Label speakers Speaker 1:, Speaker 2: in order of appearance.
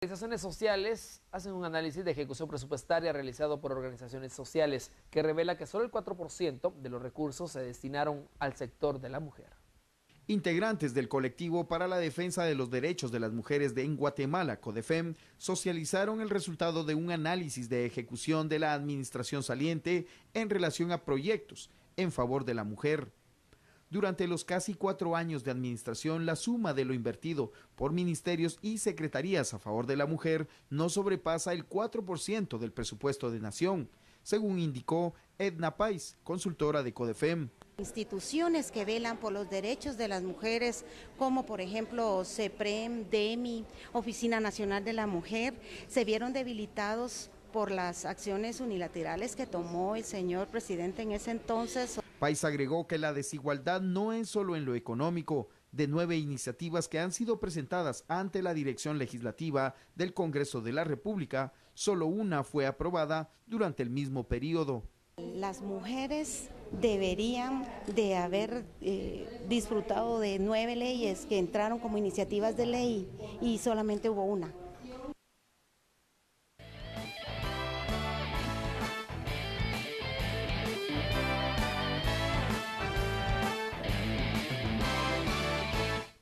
Speaker 1: organizaciones sociales hacen un análisis de ejecución presupuestaria realizado por organizaciones sociales que revela que solo el 4% de los recursos se destinaron al sector de la mujer.
Speaker 2: Integrantes del colectivo para la defensa de los derechos de las mujeres de en Guatemala, CODEFEM, socializaron el resultado de un análisis de ejecución de la administración saliente en relación a proyectos en favor de la mujer. Durante los casi cuatro años de administración, la suma de lo invertido por ministerios y secretarías a favor de la mujer no sobrepasa el 4% del presupuesto de nación, según indicó Edna Pais, consultora de CODEFEM.
Speaker 3: Instituciones que velan por los derechos de las mujeres, como por ejemplo CEPREM, DEMI, Oficina Nacional de la Mujer, se vieron debilitados por las acciones unilaterales que tomó el señor presidente en ese entonces.
Speaker 2: País agregó que la desigualdad no es solo en lo económico. De nueve iniciativas que han sido presentadas ante la Dirección Legislativa del Congreso de la República, solo una fue aprobada durante el mismo periodo.
Speaker 3: Las mujeres deberían de haber eh, disfrutado de nueve leyes que entraron como iniciativas de ley y solamente hubo una.